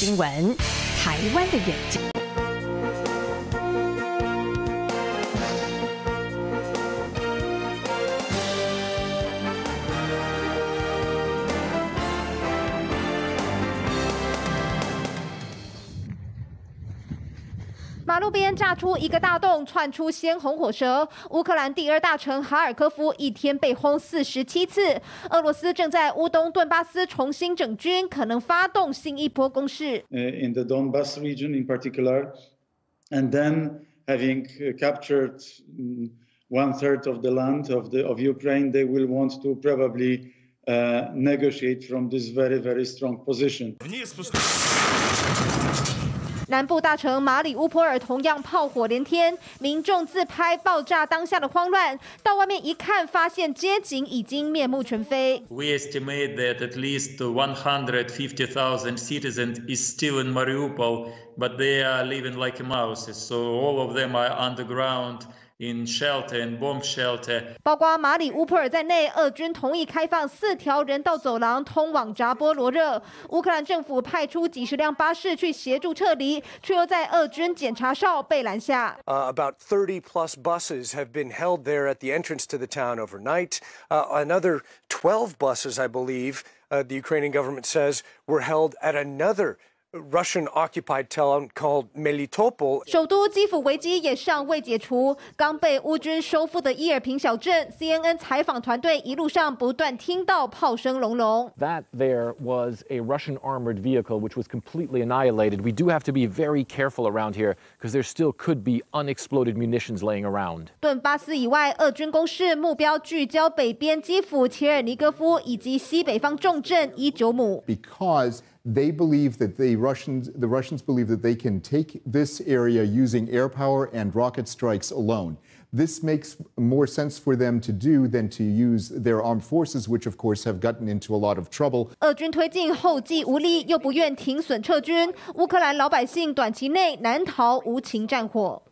新闻，台湾的眼睛。路边炸出一个大洞，窜出鲜红火蛇。乌克兰第二大城哈尔科夫一天被轰四十七次。俄罗斯正在乌东顿巴斯重新整军，可能发动新一波攻势。南部大城马里乌波尔同样炮火连天，民众自拍爆炸当下的慌乱。到外面一看，发现街景已经面目全非。We estimate that at least 150,000 citizens is still in Mariupol, but they are living like m o u s e so all of them are underground. in shelter and bomb About thirty plus buses have been held there at the entrance to the town overnight. Uh, another twelve buses, I believe, uh, the Ukrainian government says, were held at another. Russian-occupied town called Melitopol. 首都基辅危机也尚未解除，刚被乌军收复的伊尔平小镇，CNN 采访团队一路上不断听到炮声隆隆。That there was a Russian armored vehicle which was completely annihilated. We do have to be very careful around here because there still could be unexploded munitions laying around. 顿巴斯以外，俄军攻势目标聚焦北边基辅、切尔尼戈夫以及西北方重镇伊久姆。Because they believe that the Russians, the Russians believe that they can take this area using air power and rocket strikes alone. This makes more sense for them to do than to use their armed forces, which of course have gotten into a lot of trouble. 俄军推进后继无力，又不愿停损撤军，乌克兰老百姓短期内难逃无情战火。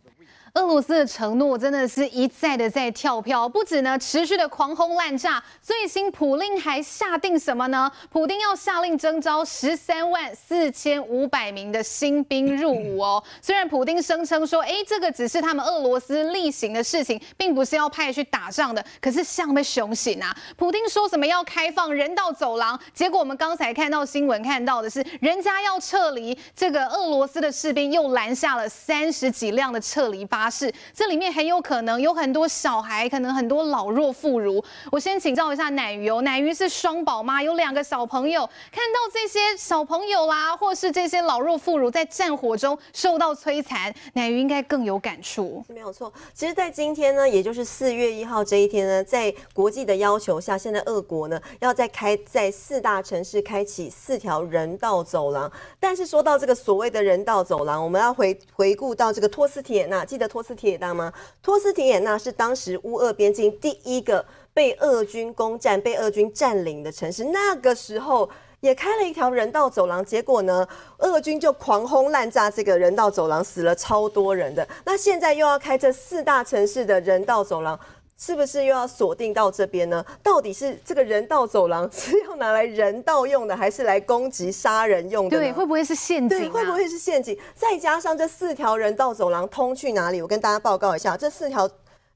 俄罗斯的承诺真的是一再的在跳票，不止呢，持续的狂轰滥炸。最新，普令还下定什么呢？普丁要下令征召十三万四千五百名的新兵入伍哦。虽然普丁声称说，哎，这个只是他们俄罗斯例行的事情，并不是要派去打仗的。可是，像被熊醒啊！普丁说什么要开放人道走廊？结果我们刚才看到新闻，看到的是人家要撤离这个俄罗斯的士兵，又拦下了三十几辆的撤离巴。是，这里面很有可能有很多小孩，可能很多老弱妇孺。我先请教一下奶鱼哦，奶鱼是双宝妈，有两个小朋友。看到这些小朋友啦，或是这些老弱妇孺在战火中受到摧残，奶鱼应该更有感触。没有错，其实，在今天呢，也就是四月一号这一天呢，在国际的要求下，现在俄国呢，要在开在四大城市开启四条人道走廊。但是说到这个所谓的人道走廊，我们要回回顾到这个托斯铁那，纳，记得。托斯铁也纳吗？托斯铁也纳是当时乌俄边境第一个被俄军攻占、被俄军占领的城市。那个时候也开了一条人道走廊，结果呢，俄军就狂轰滥炸这个人道走廊，死了超多人的。那现在又要开这四大城市的人道走廊。是不是又要锁定到这边呢？到底是这个人道走廊是要拿来人道用的，还是来攻击杀人用的？对，会不会是陷阱？对，会不会是陷阱？再加上这四条人道走廊通去哪里？我跟大家报告一下，这四条。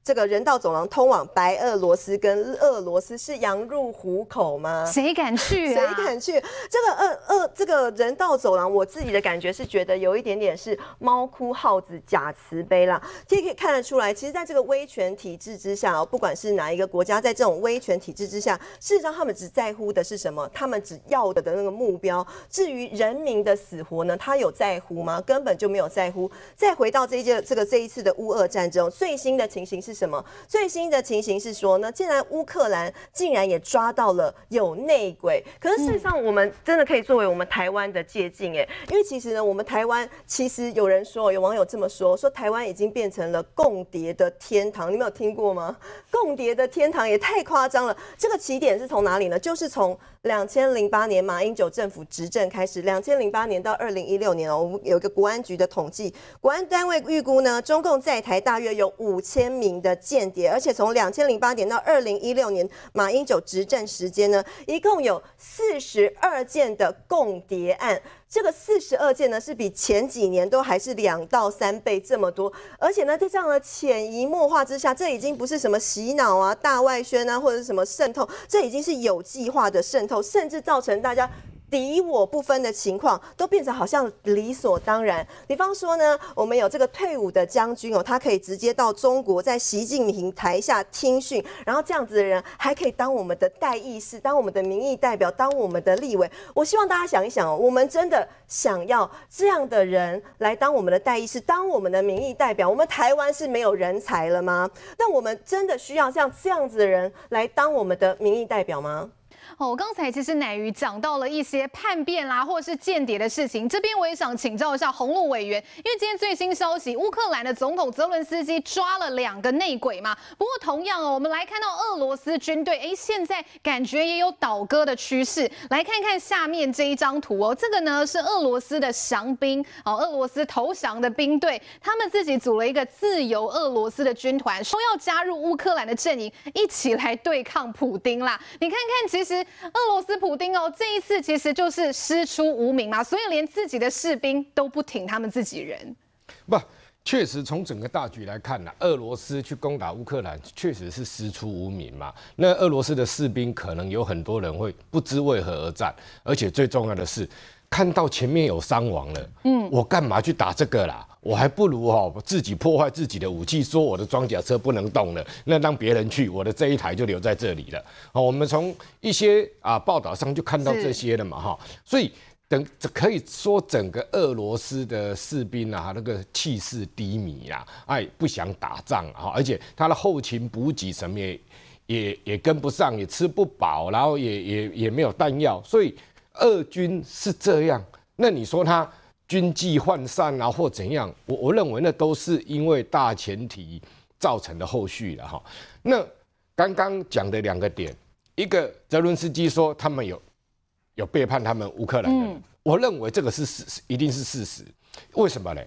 这个人道走廊通往白俄罗斯跟俄罗斯，是羊入虎口吗？谁敢去？谁敢去？这个二二，这个人道走廊，我自己的感觉是觉得有一点点是猫哭耗子假慈悲啦。其实可以看得出来，其实在这个威权体制之下，哦，不管是哪一个国家，在这种威权体制之下，事实上他们只在乎的是什么？他们只要的的那个目标。至于人民的死活呢，他有在乎吗？根本就没有在乎。再回到这一届这个这一次的乌俄战争，最新的情形是。是什么？最新的情形是说呢，竟然乌克兰竟然也抓到了有内鬼。可是事实上，我们真的可以作为我们台湾的借鉴，哎，因为其实呢，我们台湾其实有人说，有网友这么说，说台湾已经变成了共谍的天堂，你们有听过吗？共谍的天堂也太夸张了。这个起点是从哪里呢？就是从。两千零八年马英九政府执政开始，两千零八年到二零一六年哦，我们有一个国安局的统计，国安单位预估呢，中共在台大约有五千名的间谍，而且从两千零八年到二零一六年马英九执政时间呢，一共有四十二件的共谍案。这个四十二件呢，是比前几年都还是两到三倍这么多，而且呢，在这样的潜移默化之下，这已经不是什么洗脑啊、大外宣啊，或者是什么渗透，这已经是有计划的渗透，甚至造成大家。敌我不分的情况都变成好像理所当然。比方说呢，我们有这个退伍的将军哦，他可以直接到中国在习近平台下听训，然后这样子的人还可以当我们的代议士，当我们的民意代表，当我们的立委。我希望大家想一想哦，我们真的想要这样的人来当我们的代议士，当我们的民意代表？我们台湾是没有人才了吗？那我们真的需要像这样子的人来当我们的民意代表吗？哦，刚才其实乃鱼讲到了一些叛变啦，或是间谍的事情。这边我也想请教一下洪露委员，因为今天最新消息，乌克兰的总统泽伦斯基抓了两个内鬼嘛。不过同样哦，我们来看到俄罗斯军队，哎，现在感觉也有倒戈的趋势。来看看下面这一张图哦，这个呢是俄罗斯的降兵哦，俄罗斯投降的兵队，他们自己组了一个自由俄罗斯的军团，说要加入乌克兰的阵营，一起来对抗普丁啦。你看看，其实。俄罗斯普丁哦，这一次其实就是师出无名嘛，所以连自己的士兵都不挺他们自己人。不，确实从整个大局来看呢，俄罗斯去攻打乌克兰，确实是师出无名嘛。那俄罗斯的士兵可能有很多人会不知为何而战，而且最重要的是。看到前面有伤亡了，嗯，我干嘛去打这个啦？我还不如哈自己破坏自己的武器，说我的装甲车不能动了，那让别人去，我的这一台就留在这里了。好，我们从一些啊报道上就看到这些了嘛，哈。所以等可以说整个俄罗斯的士兵啊，那个气势低迷啊，哎，不想打仗啊，而且他的后勤补给什么也也也跟不上，也吃不饱，然后也也也没有弹药，所以。俄军是这样，那你说他军纪涣散啊，或怎样？我我认为那都是因为大前提造成的后续的哈。那刚刚讲的两个点，一个泽伦斯基说他们有有背叛他们乌克兰，我认为这个是事，一定是事实。为什么呢？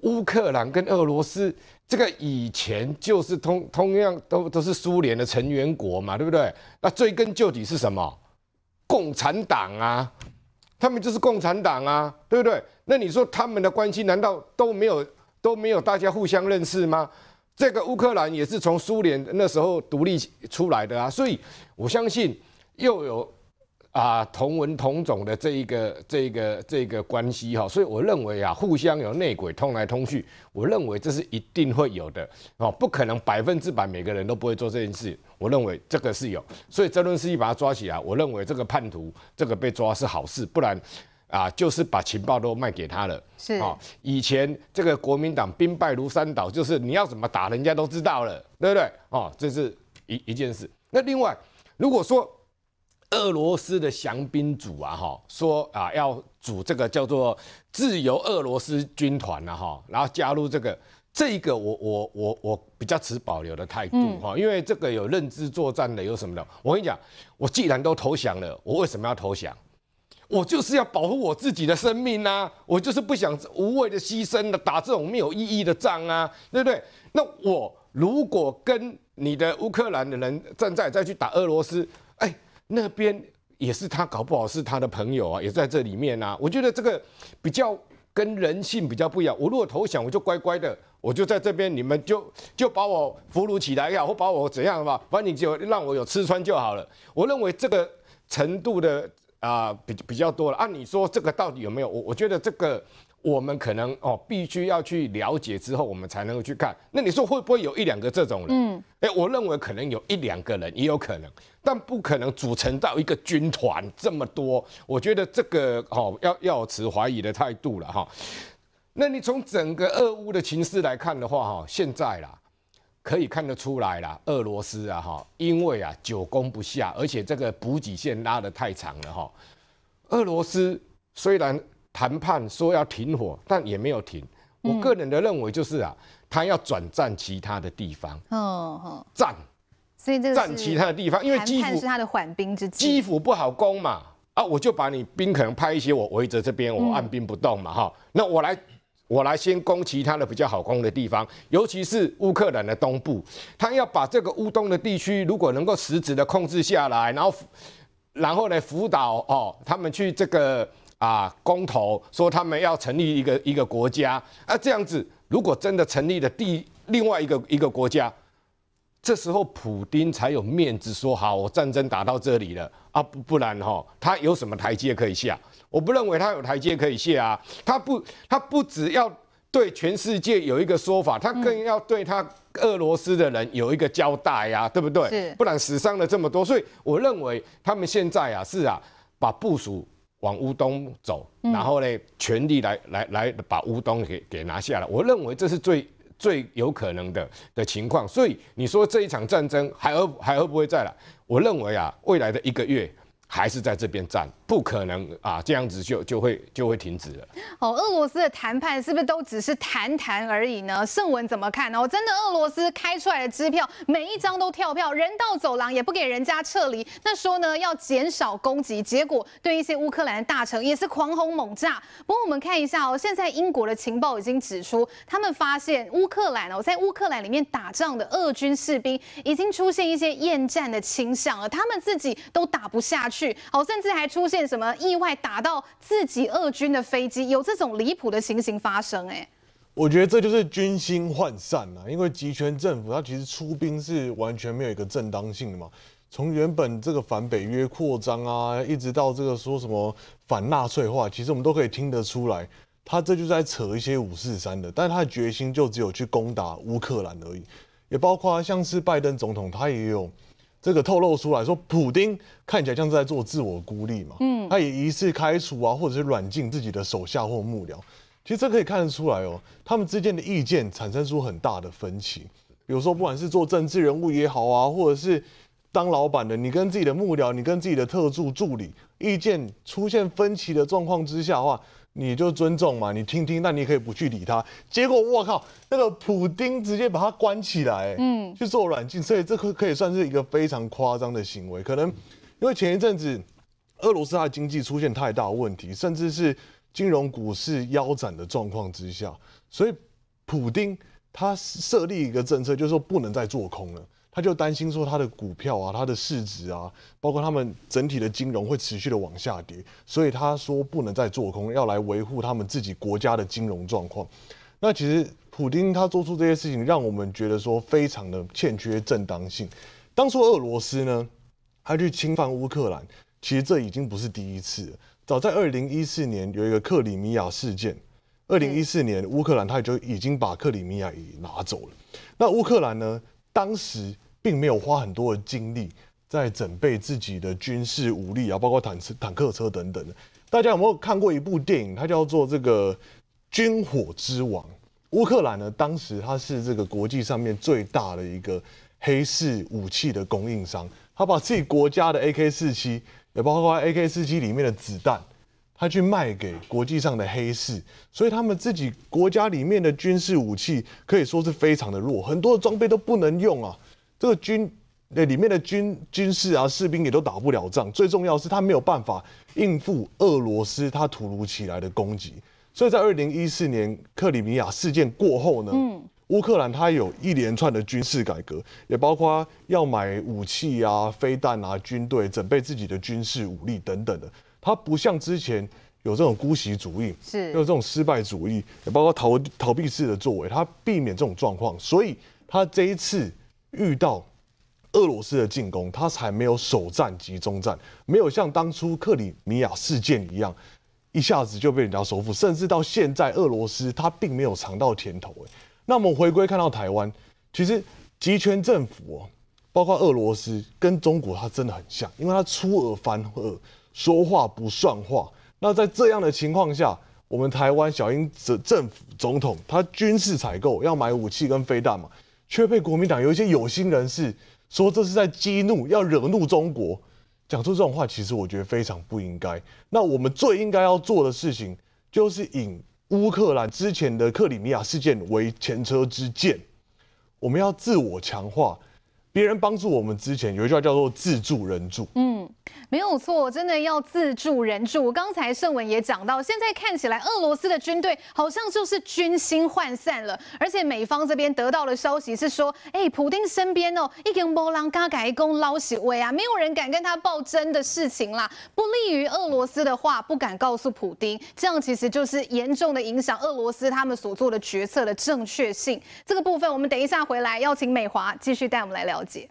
乌克兰跟俄罗斯这个以前就是通同样都都是苏联的成员国嘛，对不对？那追根究底是什么？共产党啊，他们就是共产党啊，对不对？那你说他们的关系难道都没有都没有大家互相认识吗？这个乌克兰也是从苏联那时候独立出来的啊，所以我相信又有。啊，同文同种的这一个、这一个、这一个关系哈，所以我认为啊，互相有内鬼通来通去，我认为这是一定会有的哦，不可能百分之百每个人都不会做这件事。我认为这个是有，所以泽伦斯基把他抓起来，我认为这个叛徒这个被抓是好事，不然啊，就是把情报都卖给他了。是啊，以前这个国民党兵败如山倒，就是你要怎么打人家都知道了，对不对？哦，这是一一件事。那另外，如果说。俄罗斯的降兵组啊，哈，说啊，要组这个叫做“自由俄罗斯军团”了，哈，然后加入这个，这个我我我我比较持保留的态度，哈，因为这个有认知作战的，有什么的？我跟你讲，我既然都投降了，我为什么要投降？我就是要保护我自己的生命啊，我就是不想无谓的牺牲的打这种没有意义的仗啊，对不对？那我如果跟你的乌克兰的人正在再去打俄罗斯？那边也是他，搞不好是他的朋友啊，也在这里面啊。我觉得这个比较跟人性比较不一样。我如果投降，我就乖乖的，我就在这边，你们就就把我俘虏起来呀，或把我怎样吧，反正你就让我有吃穿就好了。我认为这个程度的啊，比比较多了。按你说这个到底有没有？我我觉得这个。我们可能哦，必须要去了解之后，我们才能够去看。那你说会不会有一两个这种人？嗯，哎，我认为可能有一两个人，也有可能，但不可能组成到一个军团这么多。我觉得这个哦要要持怀疑的态度了哈。那你从整个俄乌的情势来看的话，哈，现在啦，可以看得出来啦，俄罗斯啊，哈，因为啊，久攻不下，而且这个补给线拉得太长了哈。俄罗斯虽然。谈判说要停火，但也没有停。我个人的认为就是啊，他要转战其他的地方。哦哦，战，所以这个为基辅是他的缓兵之计。基辅不好攻嘛，啊，我就把你兵可能派一些，我围着这边，我按兵不动嘛，哈。那我来，我来先攻其他的比较好攻的地方，尤其是乌克兰的东部。他要把这个乌东的地区，如果能够实质的控制下来，然后，然后来辅导哦，他们去这个。啊，公投说他们要成立一个一个国家，啊，这样子如果真的成立了第另外一个一个国家，这时候普丁才有面子说好，我战争打到这里了啊，不不然哈，他有什么台阶可以下？我不认为他有台阶可以下啊，他不他不只要对全世界有一个说法，他更要对他俄罗斯的人有一个交代呀，对不对？不然死伤了这么多，所以我认为他们现在啊是啊把部署。往乌东走，然后呢，全力来来来把乌东给给拿下来。我认为这是最最有可能的的情况。所以你说这一场战争还还会不会再了？我认为啊，未来的一个月还是在这边战。不可能啊！这样子就就会就会停止了哦。俄罗斯的谈判是不是都只是谈谈而已呢？圣文怎么看呢？我真的俄罗斯开出来的支票每一张都跳票，人道走廊也不给人家撤离。那说呢要减少攻击，结果对一些乌克兰的大臣也是狂轰猛炸。不过我们看一下哦，现在英国的情报已经指出，他们发现乌克兰哦，在乌克兰里面打仗的俄军士兵已经出现一些厌战的倾向了，他们自己都打不下去哦，甚至还出现。什么意外打到自己俄军的飞机？有这种离谱的情形发生？哎，我觉得这就是军心涣散了。因为集权政府，它其实出兵是完全没有一个正当性的嘛。从原本这个反北约扩张啊，一直到这个说什么反纳粹化，其实我们都可以听得出来，他这就在扯一些五四三的。但他的决心就只有去攻打乌克兰而已，也包括像是拜登总统，他也有。这个透露出来说，普丁看起来像是在做自我孤立嘛，嗯，他也疑似开除啊，或者是软禁自己的手下或幕僚。其实这可以看得出来哦，他们之间的意见产生出很大的分歧。有如候不管是做政治人物也好啊，或者是当老板的，你跟自己的幕僚，你跟自己的特助、助理，意见出现分歧的状况之下的话。你就尊重嘛，你听听，那你可以不去理他。结果我靠，那个普丁直接把他关起来，嗯，去做软禁，所以这可可以算是一个非常夸张的行为。可能因为前一阵子俄罗斯它的经济出现太大问题，甚至是金融股市腰斩的状况之下，所以普丁他设立一个政策，就说不能再做空了。他就担心说他的股票啊，他的市值啊，包括他们整体的金融会持续的往下跌，所以他说不能再做空，要来维护他们自己国家的金融状况。那其实普丁他做出这些事情，让我们觉得说非常的欠缺正当性。当初俄罗斯呢，他去侵犯乌克兰，其实这已经不是第一次。早在二零一四年有一个克里米亚事件，二零一四年乌克兰他也就已经把克里米亚拿走了。那乌克兰呢？当时并没有花很多的精力在准备自己的军事武力啊，包括坦克、坦克车等等的。大家有没有看过一部电影？它叫做《这个军火之王》。乌克兰呢，当时它是这个国际上面最大的一个黑市武器的供应商，它把自己国家的 AK 四七，也包括 AK 四七里面的子弹。他去卖给国际上的黑市，所以他们自己国家里面的军事武器可以说是非常的弱，很多装备都不能用啊。这个军那里面的军军事啊，士兵也都打不了仗。最重要是，他没有办法应付俄罗斯他突如其来的攻击。所以在二零一四年克里米亚事件过后呢，乌克兰他有一连串的军事改革，也包括要买武器啊、飞弹啊、军队准备自己的军事武力等等的。他不像之前有这种姑息主义，是，有这种失败主义，也包括逃逃避式的作为，他避免这种状况，所以他这一次遇到俄罗斯的进攻，他才没有首战集中战，没有像当初克里米亚事件一样，一下子就被人家收复，甚至到现在俄罗斯他并没有尝到甜头。哎，那我们回归看到台湾，其实集权政府哦，包括俄罗斯跟中国，它真的很像，因为它出尔反尔。说话不算话，那在这样的情况下，我们台湾小英政政府总统他军事采购要买武器跟飞弹嘛，却被国民党有一些有心人士说这是在激怒、要惹怒中国，讲出这种话，其实我觉得非常不应该。那我们最应该要做的事情，就是以乌克兰之前的克里米亚事件为前车之鉴，我们要自我强化，别人帮助我们之前有一句话叫做“自助人助”，嗯。没有错，真的要自助人助。刚才盛文也讲到，现在看起来俄罗斯的军队好像就是军心涣散了，而且美方这边得到的消息是说，哎，普丁身边哦，一根波浪嘎嘎一公捞起位啊，没有人敢跟他报真的事情啦，不利于俄罗斯的话不敢告诉普丁，这样其实就是严重的影响俄罗斯他们所做的决策的正确性。这个部分我们等一下回来要请美华继续带我们来了解。